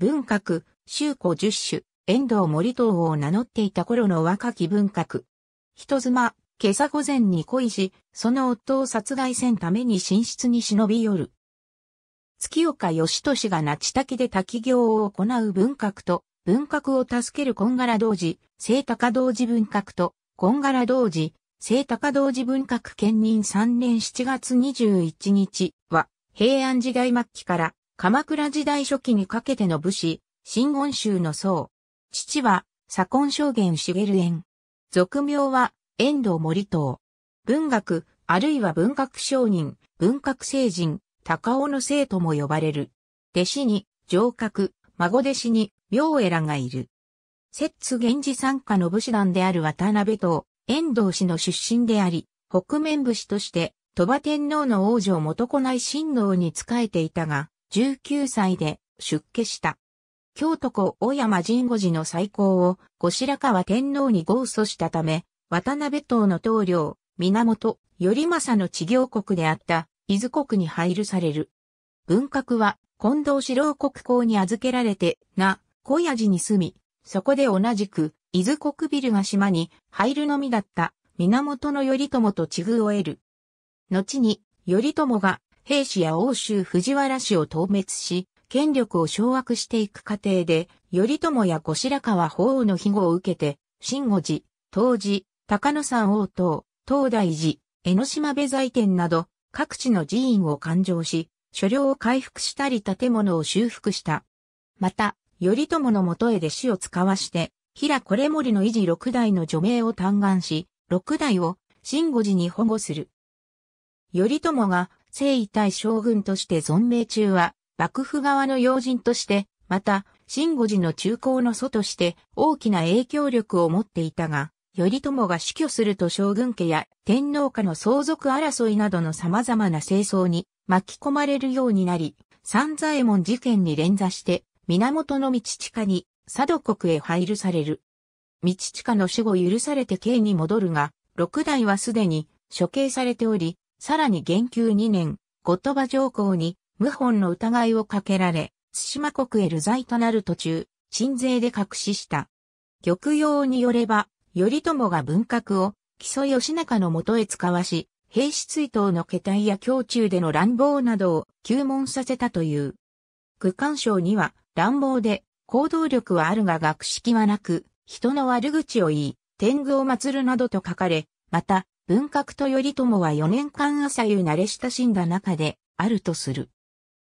文革、修古十種、遠藤森藤を名乗っていた頃の若き文革。人妻、今朝午前に恋し、その夫を殺害せんために寝室に忍び寄る。月岡義俊がチタ滝で滝行を行う文革と、文革を助ける金柄同時、聖高同時文革と、金柄同時、聖高同時文革兼任3年7月21日は、平安時代末期から鎌倉時代初期にかけての武士、新言宗の僧。父は、左近将元茂園。俗名は、遠藤森藤。文学、あるいは文学商人、文学聖人、高尾の生とも呼ばれる。弟子に、上格、孫弟子に、妙恵らがいる。摂津源氏参加の武士団である渡辺と、遠藤氏の出身であり、北面武士として、鳥羽天皇の王女元子内親王に仕えていたが、19歳で出家した。京都古小山神護寺の再興を後白河天皇に豪訴したため、渡辺党の棟領、源頼政の治行国であった伊豆国に配慮される。文革は近藤四郎国公に預けられて、な、小屋寺に住み、そこで同じく伊豆国ビルが島に入るのみだった源頼朝と地遇を得る。後に、頼朝が兵士や欧州藤原氏を討滅し、権力を掌握していく過程で、頼朝や後白河法皇の庇護を受けて、新五寺、東寺、高野山王党、東大寺、江ノ島部財天など、各地の寺院を勘定し、所領を回復したり建物を修復した。また、頼朝の元へ弟子を使わして、平これ森の維持六代の除名を嘆願し、六代を新五寺に保護する。頼朝が征夷大将軍として存命中は、幕府側の要人として、また、新五寺の中高の祖として大きな影響力を持っていたが、頼朝が死去すると将軍家や天皇家の相続争いなどの様々な清掃に巻き込まれるようになり、三左衛門事件に連座して、源の道下に佐渡国へ配慮される。道下の死後許されて刑に戻るが、六代はすでに処刑されており、さらに元久2年、言葉上皇に、謀反の疑いをかけられ、津島国へ流罪となる途中、鎮税で隠しした。玉葉によれば、頼朝が文革を、木曽義仲のもとへ使わし、兵士追悼の下体や胸中での乱暴などを休問させたという。区間賞には、乱暴で、行動力はあるが学識はなく、人の悪口を言い、天狗を祀るなどと書かれ、また、文革と頼朝は4年間朝夕慣れ親しんだ中で、あるとする。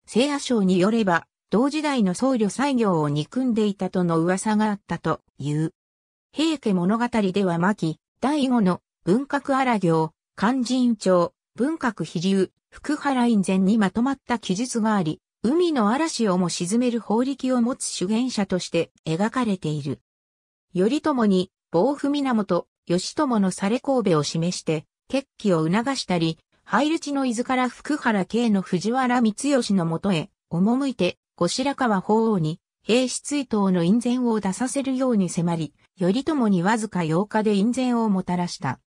聖夜賞によれば、同時代の僧侶西行を憎んでいたとの噂があったという。平家物語では巻、第五の文革荒行、勧進帳、文革飛竜、福原院前にまとまった記述があり、海の嵐をも沈める法力を持つ主言者として描かれている。頼朝に、暴風源、義友のされ神戸を示して、決起を促したり、入る地の伊豆から福原慶の藤原光義のもとへ、赴いて、後白河法皇に、兵士追悼の院前を出させるように迫り、頼朝にわずか8日で院前をもたらした。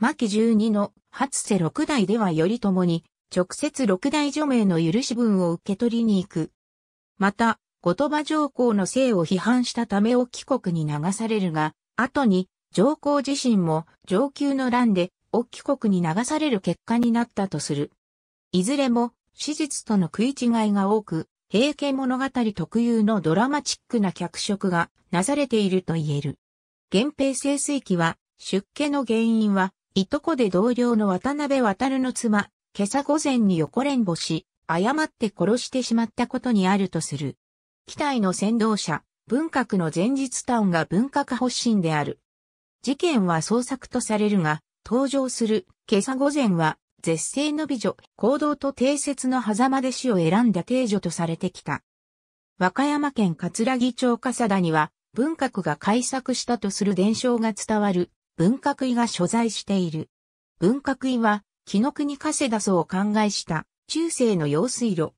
牧12の初瀬六代では頼朝に、直接六代除名の許し分を受け取りに行く。また、後鳥羽上皇の姓を批判したためを帰国に流されるが、後に上皇自身も上級の乱で、大き国に流される結果になったとする。いずれも、史実との食い違いが多く、平家物語特有のドラマチックな脚色がなされていると言える。源平盛衰期は、出家の原因は、いとこで同僚の渡辺渡の妻、今朝午前に横連母し、誤って殺してしまったことにあるとする。期待の先導者、文革の前日タウンが文革発信である。事件は創作とされるが、登場する今朝午前は絶世の美女、行動と定説の狭間で死を選んだ定女とされてきた。和歌山県葛城町笠田には、文革が改作したとする伝承が伝わる文革医が所在している。文革医は、木の国笠田層を考えした中世の用水路。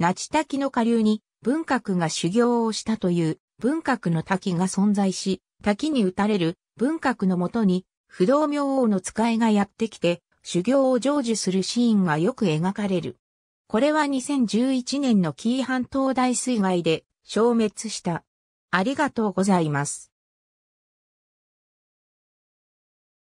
那智滝の下流に文革が修行をしたという文革の滝が存在し、滝に打たれる文革のもとに不動明王の使いがやってきて修行を成就するシーンがよく描かれる。これは2011年の紀伊半島大水害で消滅した。ありがとうございます。